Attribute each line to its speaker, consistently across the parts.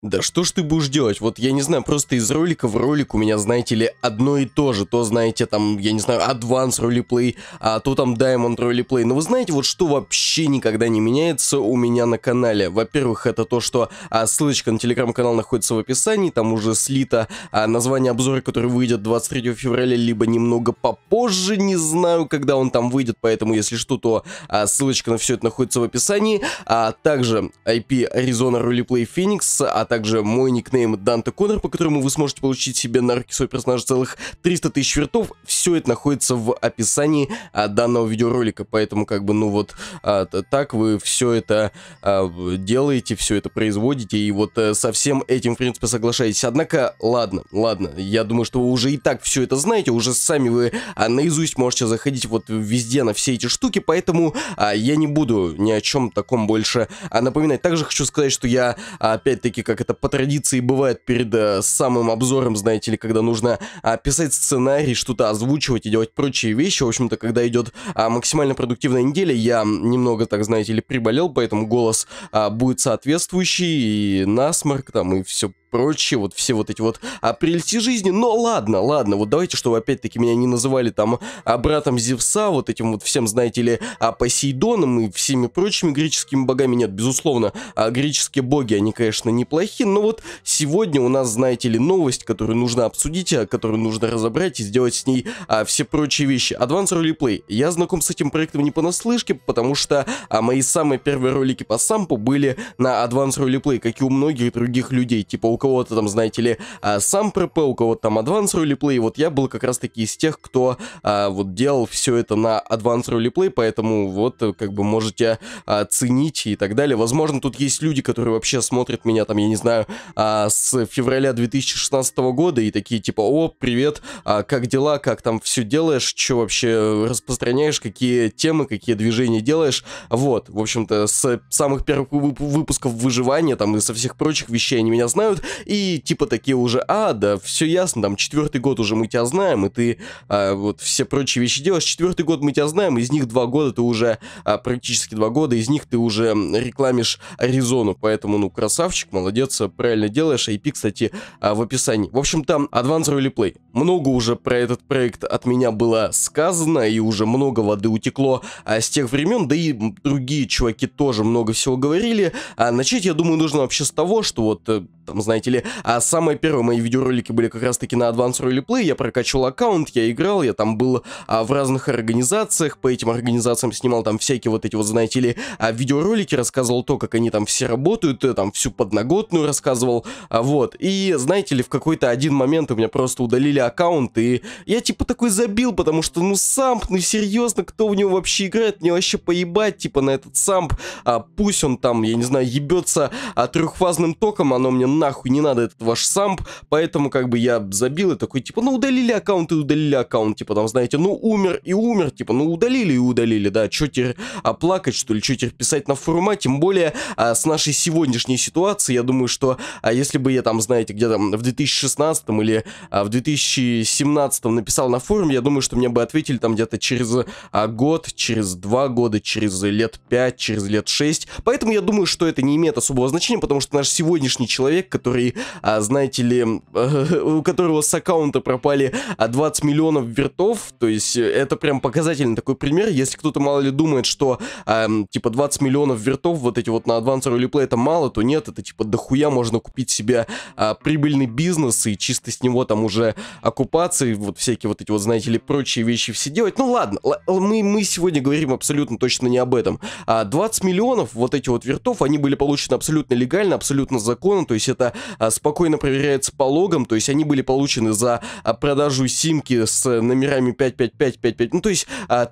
Speaker 1: Да что ж ты будешь делать? Вот я не знаю, просто из ролика в ролик у меня, знаете ли, одно и то же. То, знаете, там, я не знаю, advance Roleplay, а то там Diamond Roleplay. Но вы знаете, вот что вообще никогда не меняется у меня на канале. Во-первых, это то, что а, ссылочка на телеграм-канал находится в описании. Там уже слито а, название обзора, который выйдет 23 февраля, либо немного попозже. Не знаю, когда он там выйдет, поэтому, если что, то а, ссылочка на все это находится в описании. А также IP Arizona Roleplay Phoenix, а также мой никнейм Данте Конор по которому вы сможете получить себе на руки свой персонаж целых 300 тысяч вертов. Все это находится в описании а, данного видеоролика, поэтому как бы, ну вот, а, так вы все это а, делаете, все это производите, и вот а, со всем этим, в принципе, соглашаетесь. Однако, ладно, ладно, я думаю, что вы уже и так все это знаете, уже сами вы а, наизусть можете заходить вот везде на все эти штуки, поэтому а, я не буду ни о чем таком больше а, напоминать. Также хочу сказать, что я, опять-таки, как как это по традиции бывает перед э, самым обзором, знаете ли, когда нужно э, писать сценарий, что-то озвучивать и делать прочие вещи. В общем-то, когда идет э, максимально продуктивная неделя, я немного, так знаете ли, приболел, поэтому голос э, будет соответствующий, и насморк там, и все прочие, вот все вот эти вот а, жизни. Но ладно, ладно, вот давайте, чтобы опять-таки меня не называли там а, братом Зевса, вот этим вот всем, знаете ли, а, Посейдоном и всеми прочими греческими богами. Нет, безусловно, а, греческие боги, они, конечно, неплохи, но вот сегодня у нас, знаете ли, новость, которую нужно обсудить, а, которую нужно разобрать и сделать с ней а, все прочие вещи. Advanced Role Play. Я знаком с этим проектом не понаслышке, потому что а, мои самые первые ролики по сампу были на Advanced Role Play, как и у многих других людей, типа у кого-то там, знаете ли, а, сам ПРП, у кого-то там Advanced Roleplay, вот я был как раз-таки из тех, кто а, вот делал все это на Advanced Roleplay, поэтому вот как бы можете а, ценить и так далее. Возможно, тут есть люди, которые вообще смотрят меня там, я не знаю, с февраля 2016 года и такие типа, о, привет, как дела, как там все делаешь, что вообще распространяешь, какие темы, какие движения делаешь. Вот, в общем-то, с самых первых выпусков выживания там и со всех прочих вещей они меня знают, и типа такие уже, а, да, все ясно, там, четвертый год уже мы тебя знаем, и ты а, вот все прочие вещи делаешь, четвертый год мы тебя знаем, из них два года ты уже, а, практически два года, из них ты уже рекламишь Аризону, поэтому, ну, красавчик, молодец, правильно делаешь, IP, а кстати, а, в описании. В общем, там Advanced Rally Play. Много уже про этот проект от меня было сказано, и уже много воды утекло а, с тех времен, да и другие чуваки тоже много всего говорили. А начать, я думаю, нужно вообще с того, что вот, э, там, знаете, знаете ли. А самое первое мои видеоролики были как раз-таки на Advanced Roleplay, я прокачивал аккаунт, я играл, я там был а, в разных организациях, по этим организациям снимал там всякие вот эти вот, знаете ли, а, видеоролики, рассказывал то, как они там все работают, э, там всю подноготную рассказывал, а, вот. И, знаете ли, в какой-то один момент у меня просто удалили аккаунт, и я типа такой забил, потому что, ну, самп, ну, серьезно, кто в него вообще играет, мне вообще поебать, типа, на этот самп, а, пусть он там, я не знаю, ебется а, трехфазным током, оно мне нахуй нахуй не надо этот ваш самп, поэтому как бы я забил и такой, типа, ну удалили аккаунт и удалили аккаунт, типа, там, знаете, ну умер и умер, типа, ну удалили и удалили, да, что теперь а, что ли, что теперь писать на форума, тем более а, с нашей сегодняшней ситуацией, я думаю, что а если бы я там, знаете, где-то в 2016 или а, в 2017 написал на форуме, я думаю, что мне бы ответили там где-то через а, год, через два года, через лет пять, через лет шесть, поэтому я думаю, что это не имеет особого значения, потому что наш сегодняшний человек, который который, а, знаете ли, у которого с аккаунта пропали 20 а, миллионов вертов, то есть э, это прям показательный такой пример, если кто-то мало ли думает, что а, типа 20 миллионов вертов вот эти вот на Advanced Roleplay это мало, то нет, это типа дохуя можно купить себе а, прибыльный бизнес и чисто с него там уже оккупации вот всякие вот эти вот, знаете ли, прочие вещи все делать. Ну ладно, мы, мы сегодня говорим абсолютно точно не об этом. А 20 миллионов вот эти вот вертов, они были получены абсолютно легально, абсолютно законно, то есть это а, спокойно проверяется по логам, то есть они были получены за а, продажу симки с номерами 55555, ну то есть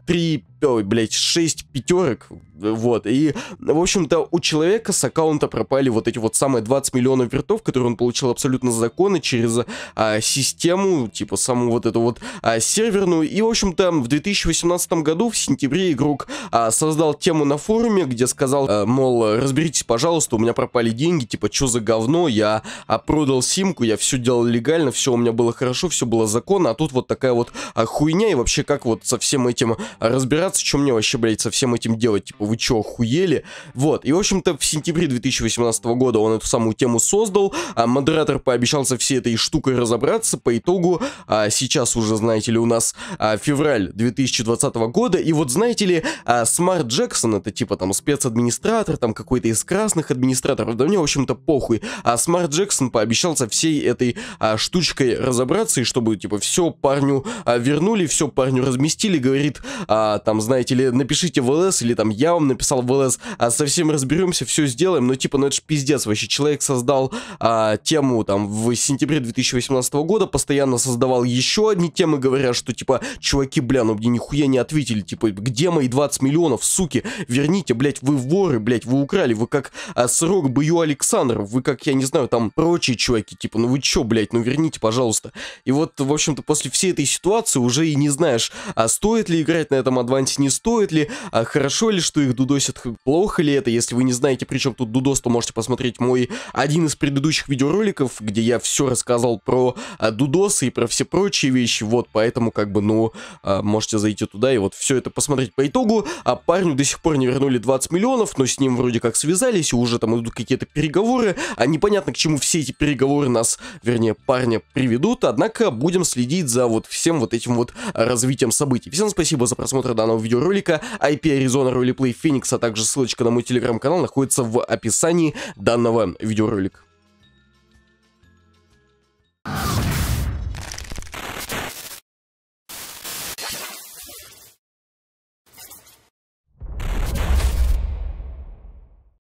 Speaker 1: 3 а, блять 6 пятерок, вот, и, в общем-то, у человека с аккаунта пропали вот эти вот самые 20 миллионов вертов, которые он получил абсолютно законно через а, систему, типа, саму вот эту вот а, серверную, и, в общем-то, в 2018 году, в сентябре, игрок а, создал тему на форуме, где сказал, а, мол, разберитесь, пожалуйста, у меня пропали деньги, типа, что за говно, я а, продал симку, я все делал легально, все у меня было хорошо, все было законно, а тут вот такая вот а, хуйня, и вообще, как вот со всем этим а, разбираться, разбираться, что мне вообще, блядь, со всем этим делать, типа, вы чё, охуели? Вот, и, в общем-то, в сентябре 2018 года он эту самую тему создал, а модератор пообещался всей этой штукой разобраться, по итогу, а, сейчас уже, знаете ли, у нас а, февраль 2020 года, и вот, знаете ли, а, Смарт Джексон, это типа там спецадминистратор, там какой-то из красных администраторов, да мне, в общем-то, похуй, а Смарт Джексон пообещался всей этой а, штучкой разобраться, и чтобы, типа, все парню а, вернули, все парню разместили, говорит, а, там, там, знаете ли, напишите в ЛС, или там я вам написал в ЛС, а совсем разберемся, все сделаем, но типа, ну это же пиздец вообще, человек создал а, тему там в сентябре 2018 года, постоянно создавал еще одни темы, говоря, что типа, чуваки, бля, ну мне нихуя не ответили, типа, где мои 20 миллионов, суки, верните, блять вы воры, блять вы украли, вы как а, срок бою Александр вы как, я не знаю, там прочие чуваки, типа, ну вы чё, блять ну верните, пожалуйста. И вот, в общем-то, после всей этой ситуации уже и не знаешь, а стоит ли играть на этом адвансе думать, не стоит ли, а хорошо ли, что их дудосят, плохо ли это. Если вы не знаете, при чем тут дудос, то можете посмотреть мой один из предыдущих видеороликов, где я все рассказал про а, дудосы и про все прочие вещи. Вот, поэтому, как бы, ну, а, можете зайти туда и вот все это посмотреть по итогу. А парню до сих пор не вернули 20 миллионов, но с ним вроде как связались, и уже там идут какие-то переговоры. А непонятно, к чему все эти переговоры нас, вернее, парня приведут. Однако будем следить за вот всем вот этим вот а, развитием событий. Всем спасибо за просмотр данного данного видеоролика. IP Arizona Roleplay Phoenix, а также ссылочка на мой телеграм-канал находится в описании данного видеоролика.